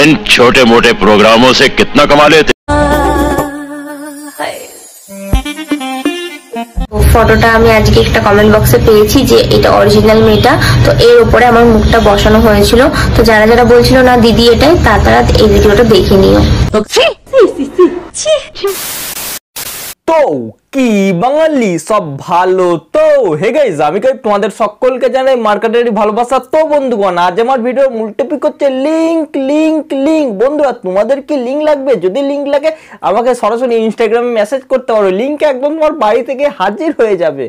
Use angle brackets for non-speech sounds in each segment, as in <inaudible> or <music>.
इन छोटे मोटे प्रोग्रामों से कितना कमा लेते ফটোটা আমি আজকে একটা কমেন্ট বক্সে পেয়েছি যে এটা অরিজিনাল মেয়েটা তো এর উপরে আমার মুখটা বসানো হয়েছিল তো যারা যারা বলছিল না দিদি এটাই তারা এই ভিডিওটা দেখে নিও তো কি বাঙালি সব ভালো তো হে গাইজ আমি কাই তোমাদের সকলকে জানাই মার্কেটের ভালোবাসা তো বন্ধুগণ আজ আমার ভিডিও মুল্টিপি হচ্ছে লিঙ্ক লিঙ্ক লিঙ্ক বন্ধুরা তোমাদের কি লিঙ্ক লাগবে যদি লিঙ্ক লাগে আমাকে সরাসরি ইনস্টাগ্রামে মেসেজ করতে পারো লিঙ্ক একদম তোমার বাড়ি থেকে হাজির হয়ে যাবে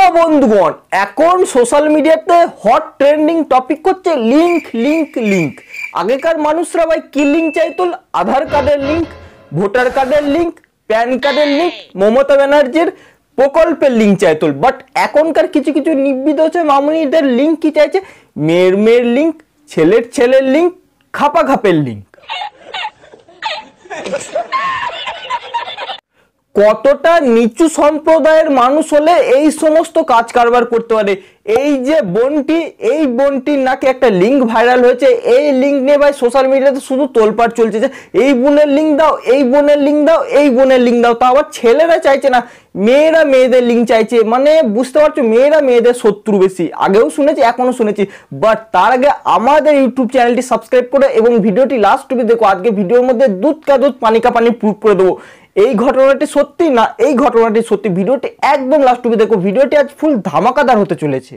তো বন্ধুগণ এখন সোশ্যাল মিডিয়াতে হট ট্রেন্ডিং টপিক হচ্ছে লিঙ্ক লিঙ্ক লিঙ্ক আগেকার মানুষরা ভাই কি লিঙ্ক চাইতো আধার কার্ডের লিঙ্ক ভোটার কার্ডের লিঙ্ক প্যান কার্ডের লিঙ্ক মমতা ব্যানার্জির প্রকল্পের লিঙ্ক চাইতো বাট এখনকার কিছু কিছু নিবৃত হচ্ছে মামুনিদের লিঙ্ক কি চাইছে মেয়ের মেয়ের লিঙ্ক ছেলের ছেলের লিঙ্ক খাপা খাপের লিঙ্ক <laughs> কতটা নিচু সম্প্রদায়ের মানুষ হলে এই সমস্ত কাজ কারবার করতে পারে এই যে বনটি এই বনটির নাকি একটা লিঙ্ক ভাইরাল হয়েছে এই লিঙ্ক নিয়ে ভাই সোশ্যাল মিডিয়াতে শুধু তোলপাট চলছে যে এই বোনের লিঙ্ক দাও এই বোনের লিঙ্ক দাও এই বোনের লিঙ্ক দাও তা আবার ছেলেরা চাইছে না মেয়েরা মেয়েদের লিঙ্ক চাইছে মানে বুঝতে পারছো মেয়েরা মেয়েদের শত্রু বেশি আগেও শুনেছি এখনও শুনেছি বাট তার আগে আমাদের ইউটিউব চ্যানেলটি সাবস্ক্রাইব করে এবং ভিডিওটি লাস্ট টুপি দেখো আজকে ভিডিওর মধ্যে দুধ কা দুধ পানি কা পানি প্রুফ করে দেবো এই ঘটনাটি সত্যি না এই ঘটনাটি সত্যি ভিডিওটি একদম লাস্ট টুবি দেখো ভিডিওটি আজ ফুল ধামাকাদার হতে চলেছে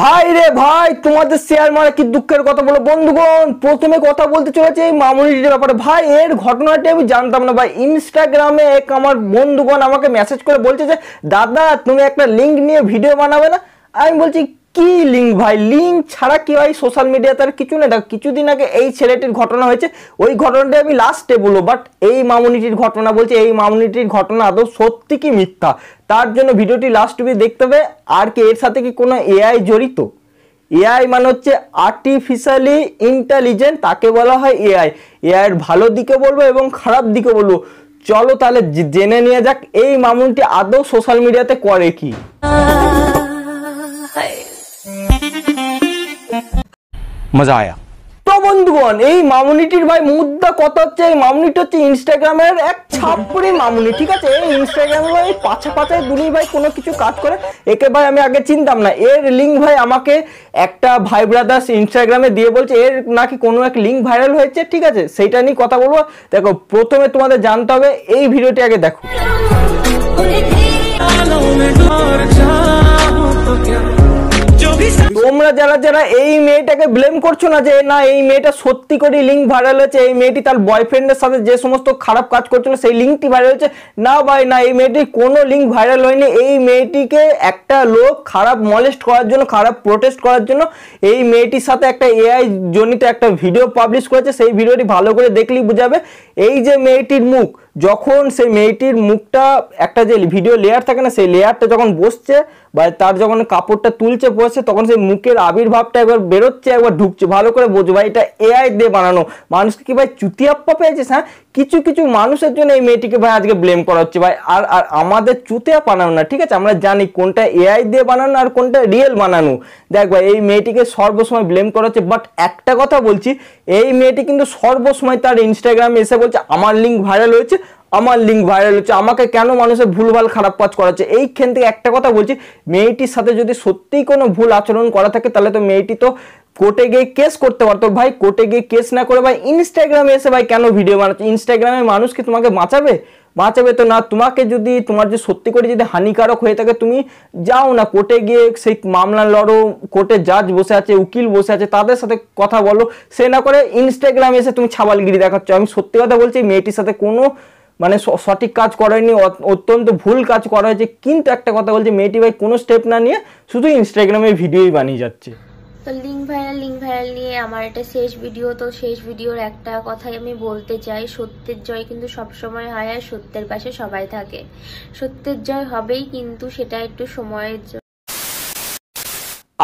ভাই রে ভাই তোমাদের শেয়ার মারা কি দুঃখের কথা বলো বন্ধুগণ প্রথমে কথা বলতে চলেছে এই মামুনি মামুনিটির ব্যাপারে ভাই এর ঘটনাটি আমি জানতাম না ভাই ইনস্টাগ্রামে এক আমার বন্ধুগণ আমাকে মেসেজ করে বলছে যে দাদা তুমি একটা লিঙ্ক নিয়ে ভিডিও বানাবে না আমি বলছি কি লিঙ্ক ভাই লিঙ্ক ছাড়া কি হয় সোশ্যাল মিডিয়াতে আর কিছু নেই দেখো কিছুদিন আগে এই ছেলেটির ঘটনা হয়েছে ওই ঘটনাটা আমি লাস্টে বলবো বাট এই মামুনিটির ঘটনা বলছে এই মামুনিটির ঘটনা আদৌ সত্যি কি মিথ্যা তার জন্য ভিডিওটি লাস্ট অবধি দেখতে হবে আর কি এর সাথে কি কোনো এআই জড়িত এআই মানে হচ্ছে আর্টিফিশিয়ালি ইন্টেলিজেন্ট তাকে বলা হয় এআই এআইয়ের ভালো দিকে বলবো এবং খারাপ দিকে বলবো চলো তাহলে জেনে নিয়ে যাক এই মামুনটি আদৌ সোশ্যাল মিডিয়াতে করে কি মজা আয়া তো বন্ধুগণ এই মামুনিটির ভাই মুদ্রা কত হচ্ছে এই মামুনিটি হচ্ছে ইনস্টাগ্রামের এক ছাপড়ি মামুনি ঠিক আছে এই ইনস্টাগ্রামে ভাই ভাই কোনো কিছু কাজ করে একে ভাই আমি আগে চিনতাম না এর লিঙ্ক ভাই আমাকে একটা ভাই ব্রাদার্স ইনস্টাগ্রামে দিয়ে বলছে এর নাকি কোনো এক লিঙ্ক ভাইরাল হয়েছে ঠিক আছে সেইটা নিয়ে কথা বলবো দেখো প্রথমে তোমাদের জানতে হবে এই ভিডিওটি আগে দেখো তোমরা যারা যারা এই মেয়েটাকে ব্লেম করছো না যে না এই মেয়েটা সত্যি করে লিঙ্ক ভাইরাল হয়েছে এই মেয়েটি তার বয়ফ্রেন্ডের সাথে যে সমস্ত খারাপ কাজ করছিল সেই লিঙ্কটি ভাইরাল হয়েছে না ভাই না এই মেয়েটি কোনো লিঙ্ক ভাইরাল হয়নি এই মেয়েটিকে একটা লোক খারাপ মলেস্ট করার জন্য খারাপ প্রোটেস্ট করার জন্য এই মেয়েটির সাথে একটা এআই জনিত একটা ভিডিও পাবলিশ করেছে সেই ভিডিওটি ভালো করে দেখলেই বোঝাবে এই যে মেয়েটির মুখ যখন সেই মেয়েটির মুখটা একটা যে ভিডিও লেয়ার থাকে না সেই লেয়ারটা যখন বসছে বা তার যখন কাপড়টা তুলছে বসছে তখন সেই মুখের আবির্ভাবটা একবার বেরোচ্ছে একবার ঢুকছে ভালো করে বোঝো ভাই এটা এআই দিয়ে বানানো মানুষকে কি ভাই চুতিয়াপ্পা পেয়েছিস হ্যাঁ কিছু কিছু মানুষের জন্য এই মেয়েটিকে ভাই আজকে ব্লেম করা হচ্ছে ভাই আর আর আমাদের চুতিয়া বানানো না ঠিক আছে আমরা জানি কোনটা এআই দিয়ে বানানো আর কোনটা রিয়েল বানানো দেখ ভাই এই মেয়েটিকে সর্বসময় ব্লেম করা হচ্ছে বাট একটা কথা বলছি এই মেয়েটি কিন্তু সর্বসময় তার ইনস্টাগ্রামে এসে হচ্ছে আমার লিঙ্ক ভাইরাল হয়েছে আমার লিঙ্ক ভাইরাল হচ্ছে আমাকে কেন মানুষের ভুলভাল খারাপ কাজ করাচ্ছে এইখান থেকে একটা কথা বলছি মেয়েটির সাথে যদি সত্যিই কোনো ভুল আচরণ করা থাকে তাহলে তো মেয়েটি তো কোর্টে গিয়ে কেস করতে পারতো ভাই কোর্টে গিয়ে কেস না করে ভাই ইনস্টাগ্রামে এসে ভাই কেন ভিডিও বানাচ্ছে ইনস্টাগ্রামে মানুষ কি তোমাকে বাঁচাবে বাঁচাবে তো না তোমাকে যদি তোমার যে সত্যি করে যদি হানিকারক হয়ে থাকে তুমি যাও না কোর্টে গিয়ে সেই মামলা লড়ো কোর্টে জাজ বসে আছে উকিল বসে আছে তাদের সাথে কথা বলো সে না করে ইনস্টাগ্রামে এসে তুমি ছাবালগিরি দেখাচ্ছ আমি সত্যি কথা বলছি মেয়েটির সাথে কোনো মানে সঠিক কাজ করেনি অত্যন্ত ভুল কাজ করা হয়েছে কিন্তু একটা কথা বলছে মেয়েটি ভাই কোনো স্টেপ না নিয়ে শুধু ইনস্টাগ্রামে ভিডিওই বানিয়ে যাচ্ছে তো লিঙ্ক ভাইরাল লিঙ্ক ভাইরাল নিয়ে আমার এটা শেষ ভিডিও তো শেষ ভিডিওর একটা কথাই আমি বলতে চাই সত্যের জয় কিন্তু সবসময় হয় আর সত্যের পাশে সবাই থাকে সত্যের জয় হবেই কিন্তু সেটা একটু সময়ের জন্য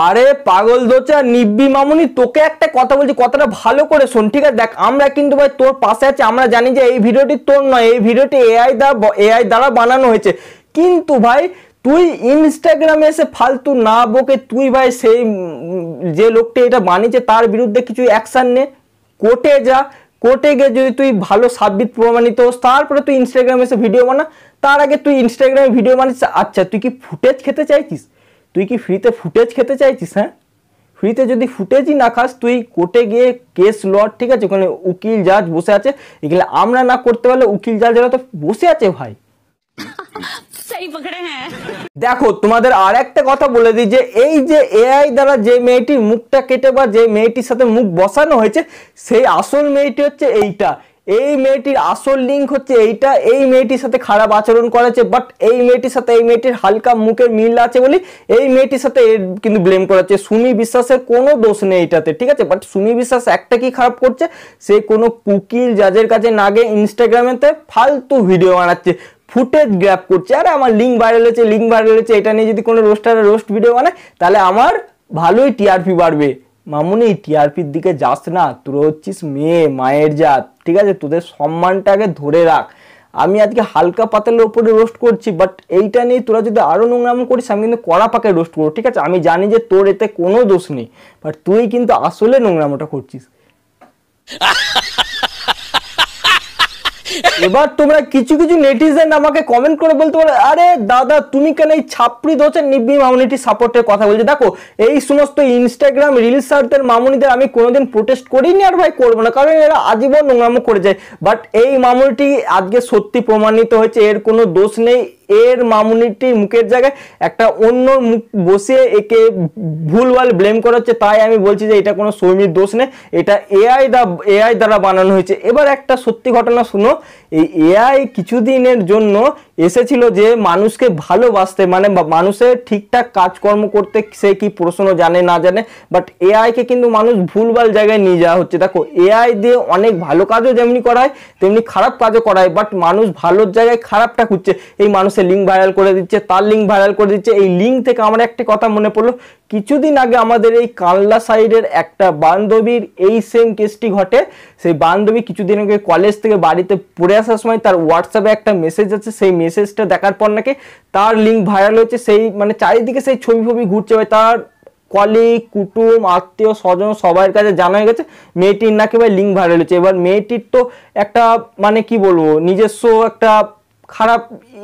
আরে পাগল দোচা নিব্বি মামুনি তোকে একটা কথা বলছি কথাটা ভালো করে শোন ঠিক আছে দেখ আমরা কিন্তু ভাই তোর পাশে আছি আমরা জানি যে এই ভিডিওটি তোর নয় এই ভিডিওটি এআই দ্বারা এআই দ্বারা বানানো হয়েছে কিন্তু ভাই তুই ইনস্টাগ্রামে এসে ফালতু না বকে তুই ভাই সেই যে লোকটি এটা বানিয়েছে তার বিরুদ্ধে কিছু অ্যাকশান নে কোর্টে যা কোর্টে গিয়ে যদি তুই ভালো সাব্বিত প্রমাণিত হোস তারপরে তুই ইনস্টাগ্রামে এসে ভিডিও বানা তার আগে তুই ইনস্টাগ্রামে ভিডিও বানিস আচ্ছা তুই কি ফুটেজ খেতে চাইছিস তুই কি ফ্রিতে ফুটেজ খেতে চাইছিস হ্যাঁ ফ্রিতে যদি ফুটেজই না খাস তুই কোর্টে গিয়ে কেস লড ঠিক আছে ওখানে উকিল জাজ বসে আছে এগুলো আমরা না করতে পারলে উকিল জাজরা তো বসে আছে ভাই <laughs> হ্যাঁ। দেখো তোমাদের আর একটা কথা বলে দিই যে এই যে এআই দ্বারা যে মেয়েটির মুখটা কেটে বা যে মেয়েটির সাথে মুখ বসানো হয়েছে সেই আসল মেয়েটি হচ্ছে এইটা এই মেয়েটির আসল লিঙ্ক হচ্ছে এইটা এই মেয়েটির সাথে খারাপ আচরণ করেছে বাট এই মেয়েটির সাথে এই মেয়েটির হালকা মুখের মিল আছে বলি এই মেয়েটির সাথে কিন্তু ব্লেম করাচ্ছে সুমি বিশ্বাসের কোনো দোষ নেই এটাতে ঠিক আছে বাট সুমি বিশ্বাস একটা কি খারাপ করছে সে কোনো কুকিল যাদের কাছে না গিয়ে ইনস্টাগ্রামেতে ফালতু ভিডিও বানাচ্ছে ফুটেজ গ্র্যাপ করছে আরে আমার লিঙ্ক ভাইরাল হচ্ছে লিঙ্ক ভাইরাল হচ্ছে এটা নিয়ে যদি কোনো রোস্টারে রোস্ট ভিডিও বানায় তাহলে আমার ভালোই টিআরপি বাড়বে মামুনি টিআরপির দিকে যাস না তোর হচ্ছিস মেয়ে মায়ের জাত ঠিক আছে তোদের সম্মানটাকে ধরে রাখ আমি আজকে হালকা পাতালের ওপরে রোস্ট করছি বাট এইটা নিয়ে তোরা যদি আরও নোংরাম করিস আমি কিন্তু কড়া পাকে রোস্ট করবো ঠিক আছে আমি জানি যে তোর এতে কোনো দোষ নেই বাট তুই কিন্তু আসলে নোংরামোটা করছিস এবার তোমরা কিছু কিছু নেটিজেন আমাকে কমেন্ট করে বলতে পারো আরে দাদা তুমি কেন এই ছাপড়ি দোষের নিব্বি মামুনিটি সাপোর্টের কথা বলছো দেখো এই সমস্ত ইনস্টাগ্রাম রিলস আর্টের মামুনিদের আমি কোনোদিন প্রোটেস্ট করিনি আর ভাই করবো না কারণ এরা আজীবন নোংরামো করে যায় বাট এই মামুনিটি আজকে সত্যি প্রমাণিত হয়েছে এর কোনো দোষ নেই এর মামুনিটি মুখের জায়গায় একটা অন্য মুখ বসিয়ে একে ভুলভাল ব্লেম করা হচ্ছে তাই আমি বলছি যে এটা কোনো সৌমির দোষ নেই এটা এআই দা এআই দ্বারা বানানো হয়েছে এবার একটা সত্যি ঘটনা শুনো এই এআই কিছুদিনের জন্য এসেছিল যে মানুষকে ভালোবাসতে মানে মানুষের ঠিকঠাক কাজকর্ম করতে সে কি প্রশ্ন জানে না জানে বাট এআইকে কিন্তু মানুষ ভুলভাল জায়গায় নিয়ে যাওয়া হচ্ছে দেখো এআই দিয়ে অনেক ভালো কাজও যেমনি করায় তেমনি খারাপ কাজও করায় বাট মানুষ ভালোর জায়গায় খারাপটা খুঁজছে এই মানুষ সে লিঙ্ক ভাইরাল করে দিচ্ছে তার লিঙ্ক ভাইরাল করে দিচ্ছে এই লিঙ্ক থেকে আমার একটা কথা মনে পড়লো কিছুদিন আগে আমাদের এই কানলা সাইডের একটা বান্ধবীর এই সেম কেসটি ঘটে সেই বান্ধবী কিছুদিন আগে কলেজ থেকে বাড়িতে পড়ে আসার সময় তার হোয়াটসঅ্যাপে একটা মেসেজ আছে সেই মেসেজটা দেখার পর নাকি তার লিঙ্ক ভাইরাল হয়েছে সেই মানে চারিদিকে সেই ছবি ফবি ঘুরছে ভাই তার কলিগ কুটুম আত্মীয় স্বজন সবার কাছে জানা হয়ে গেছে মেয়েটির নাকি ভাই লিঙ্ক ভাইরাল হয়েছে এবার মেয়েটির তো একটা মানে কি বলবো নিজস্ব একটা খারাপ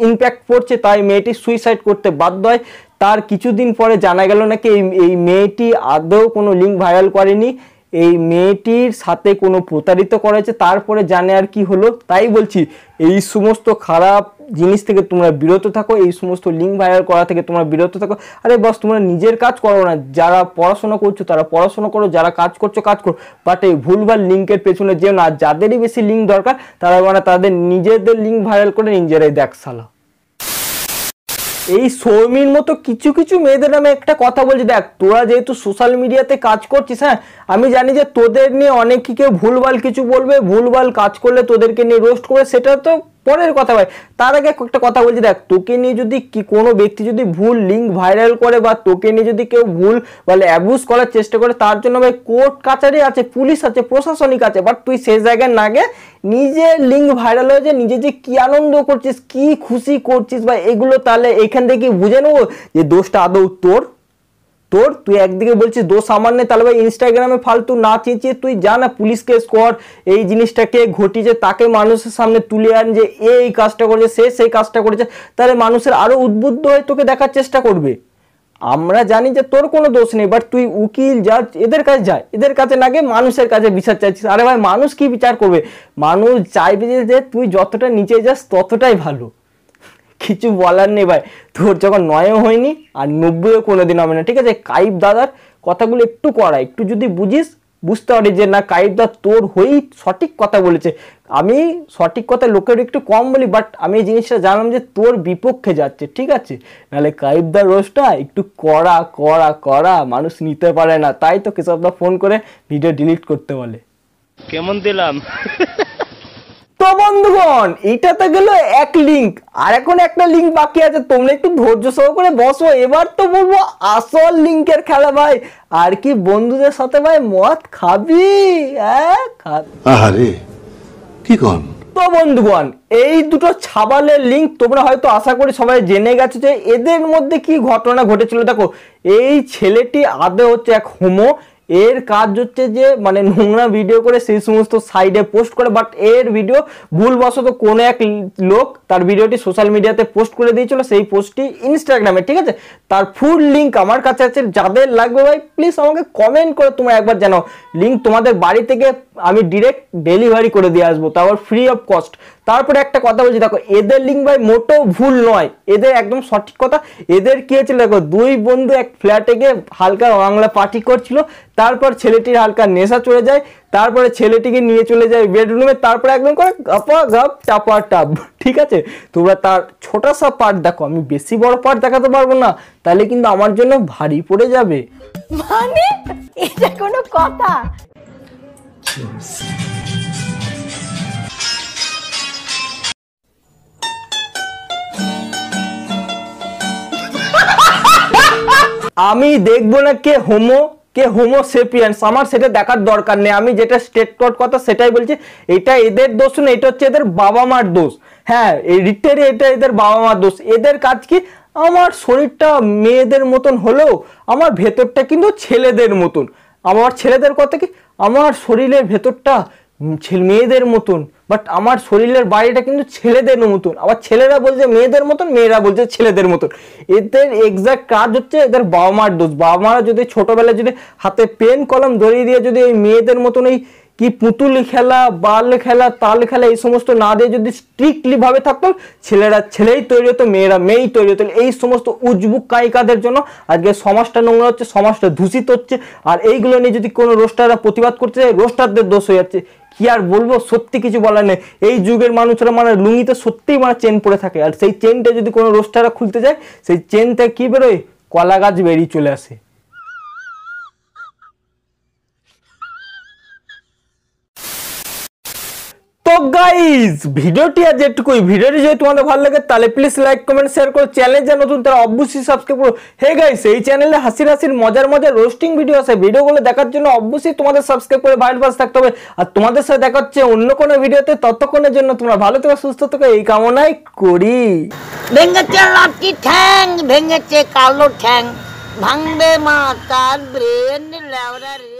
ইম্প্যাক্ট পড়ছে তাই মেয়েটি সুইসাইড করতে বাধ্য হয় তার কিছুদিন পরে জানা গেল নাকি এই মেয়েটি আদৌ কোনো লিঙ্ক ভাইরাল করেনি এই মেয়েটির সাথে কোনো প্রতারিত করা হয়েছে তারপরে জানে আর কি হলো তাই বলছি এই সমস্ত খারাপ জিনিস থেকে তোমরা বিরত থাকো এই সমস্ত লিঙ্ক ভাইরাল করা থেকে তোমরা বিরত থাকো আরে বস তোমরা নিজের কাজ করো না যারা পড়াশোনা করছো তারা পড়াশোনা করো যারা কাজ করছো কাজ করো বাট এই ভুলভাল লিঙ্কের পেছনে যেও না যাদেরই বেশি লিঙ্ক দরকার তারা মানে তাদের নিজেদের লিঙ্ক ভাইরাল করে নিজেরাই দেখ সালা এই সৌমির মতো কিছু কিছু মেয়েদের নামে একটা কথা বলছি দেখ তোরা যেহেতু সোশ্যাল মিডিয়াতে কাজ করছিস হ্যাঁ আমি জানি যে তোদের নিয়ে অনেকই কেউ ভুলভাল কিছু বলবে ভুলভাল কাজ করলে তোদেরকে নিয়ে রোস্ট করে সেটা তো পরের কথা ভাই তার আগে একটা কথা বলছি দেখ তোকে নিয়ে যদি কি কোনো ব্যক্তি যদি ভুল লিঙ্ক ভাইরাল করে বা তোকে নিয়ে যদি কেউ ভুল বলে অ্যাবিউজ করার চেষ্টা করে তার জন্য ভাই কোর্ট কাছারি আছে পুলিশ আছে প্রশাসনিক আছে বাট তুই সেই জায়গায় না গিয়ে নিজে লিঙ্ক ভাইরাল হয়েছে নিজে যে কি আনন্দ করছিস কি খুশি করছিস বা এগুলো তাহলে এখান থেকে বুঝে নেবো যে দোষটা আদৌ তোর তোর তুই একদিকে বলছিস দোষ আমার নেই তাহলে ভাই ইনস্টাগ্রামে ফালতু না চেঁচিয়ে তুই যা না পুলিশ কেস কর এই জিনিসটাকে ঘটিয়েছে তাকে মানুষের সামনে তুলে আন যে এই কাজটা করেছে সে সেই কাজটা করেছে তাহলে মানুষের আরও উদ্বুদ্ধ হয়ে তোকে দেখার চেষ্টা করবে আমরা জানি যে তোর কোনো দোষ নেই বাট তুই উকিল জাজ এদের কাছে যায় এদের কাছে না গিয়ে মানুষের কাছে বিচার চাইছিস আরে ভাই মানুষ কি বিচার করবে মানুষ চাইবে যে তুই যতটা নিচে যাস ততটাই ভালো কিছু বলার নেই ভাই তোর যখন নয়ও হয়নি আর নব্বইও কোনো দিন হবে না ঠিক আছে কাইব দাদার কথাগুলো একটু করা একটু যদি বুঝিস বুঝতে পারি যে না কাইদা তোর হয়েই সঠিক কথা বলেছে আমি সঠিক কথা লোকের একটু কম বলি বাট আমি এই জিনিসটা জানলাম যে তোর বিপক্ষে যাচ্ছে ঠিক আছে নাহলে কাইবদার রোজটা একটু কড়া কড়া কড়া মানুষ নিতে পারে না তাই তো কেশবদা ফোন করে ভিডিও ডিলিট করতে বলে কেমন দিলাম তো বন্ধুগণ এটা তো গেল এক লিঙ্ক আর এখন একটা লিঙ্ক বাকি আছে তোমরা একটু ধৈর্য সহকারে বসো এবার তো বলবো আসল লিঙ্কের খেলা ভাই আর কি বন্ধুদের সাথে ভাই মদ খাবি হ্যাঁ খাবি আরে কি কন তো বন্ধুগণ এই দুটো ছাবালের লিঙ্ক তোমরা হয়তো আশা করি সবাই জেনে গেছো যে এদের মধ্যে কি ঘটনা ঘটেছিল দেখো এই ছেলেটি আদে হচ্ছে এক হোমো এর কাজ হচ্ছে যে মানে নোংরা ভিডিও করে সেই সমস্ত সাইডে পোস্ট করে বাট এর ভিডিও ভুলবশত কোনো এক লোক তার ভিডিওটি সোশ্যাল মিডিয়াতে পোস্ট করে দিয়েছিল সেই পোস্টটি ইনস্টাগ্রামে ঠিক আছে তার ফুল লিঙ্ক আমার কাছে আছে যাদের লাগবে ভাই প্লিজ আমাকে কমেন্ট করে তোমরা একবার জানাও লিঙ্ক তোমাদের বাড়ি থেকে আমি ডিরেক্ট ডেলিভারি করে দিয়ে আসবো তারপর ফ্রি অফ কস্ট তারপরে একটা কথা বলছি দেখো এদের লিঙ্ক ভাই মোটো ভুল নয় এদের একদম সঠিক কথা এদের কি হয়েছিল দেখো দুই বন্ধু এক ফ্ল্যাটে গিয়ে হালকা বাংলা পার্টি করছিল তারপর ছেলেটির হালকা নেশা চলে যায় তারপরে ছেলেটিকে নিয়ে চলে যায় বেডরুমে তারপরে একদম করে গাপা গাপ চাপা টাপ ঠিক আছে তোমরা তার ছোটা সা পার্ট দেখো আমি বেশি বড় পার্ট দেখাতে পারবো না তাহলে কিন্তু আমার জন্য ভারী পড়ে যাবে মানে এটা কোনো কথা আমি দেখবো না কে হোমো কে হোমোসেপিয়ান্স আমার সেটা দেখার দরকার নেই আমি যেটা স্টেট কট কথা সেটাই বলছি এটা এদের দোষ না এটা হচ্ছে এদের বাবা মার দোষ হ্যাঁ এই রিটেরে এটা এদের বাবা মার দোষ এদের কাজ কি আমার শরীরটা মেয়েদের মতন হলেও আমার ভেতরটা কিন্তু ছেলেদের মতন আমার ছেলেদের কথা কি আমার শরীরের ভেতরটা মেয়েদের মতন বাট আমার শরীরের বাইরেটা কিন্তু ছেলেদের মতন আবার ছেলেরা বলছে মেয়েদের মতন মেয়েরা বলছে ছেলেদের মতন এদের এক্সাক্ট কাজ হচ্ছে এদের বাবা মার দোষ বাবা মারা যদি ছোটোবেলায় যদি হাতে পেন কলম ধরিয়ে দিয়ে যদি এই মেয়েদের মতন এই কি পুতুল খেলা বাল খেলা তাল খেলা এই সমস্ত না দিয়ে যদি স্ট্রিক্টলিভাবে থাকতো ছেলেরা ছেলেই তৈরি হতো মেয়েরা মেয়েই তৈরি হতো এই সমস্ত উজবুক কায়িকাদের জন্য আজকে সমাজটা নোংরা হচ্ছে সমাজটা দূষিত হচ্ছে আর এইগুলো নিয়ে যদি কোনো রোস্টাররা প্রতিবাদ করতে চায় রোস্টারদের দোষ হয়ে যাচ্ছে কি আর বলবো সত্যি কিছু বলার নেই এই যুগের মানুষরা মানে লুঙ্গিতে সত্যিই মানে চেন পড়ে থাকে আর সেই চেনটা যদি কোনো রোস্টাররা খুলতে যায় সেই চেনটা কী বেরোয় কলা গাছ বেরিয়ে চলে আসে তো গাইজ ভিডিওটি আর যেটুকুই ভিডিওটি যদি তোমাদের ভালো লাগে তাহলে প্লিজ লাইক কমেন্ট শেয়ার করো চ্যানেল যা নতুন তারা অবশ্যই সাবস্ক্রাইব করো হে গাইজ এই চ্যানেলে হাসির হাসির মজার মজার রোস্টিং ভিডিও আছে ভিডিওগুলো দেখার জন্য অবশ্যই তোমাদের সাবস্ক্রাইব করে ভাইরাল পাশে থাকতে হবে আর তোমাদের সাথে দেখা হচ্ছে অন্য কোনো ভিডিওতে ততক্ষণের জন্য তোমরা ভালো থেকো সুস্থ থেকো এই কামনাই করি ভেঙেছে লাঠি ঠ্যাং ভেঙেছে কালো ঠ্যাং ভাঙবে মা তার ব্রেন লেওরা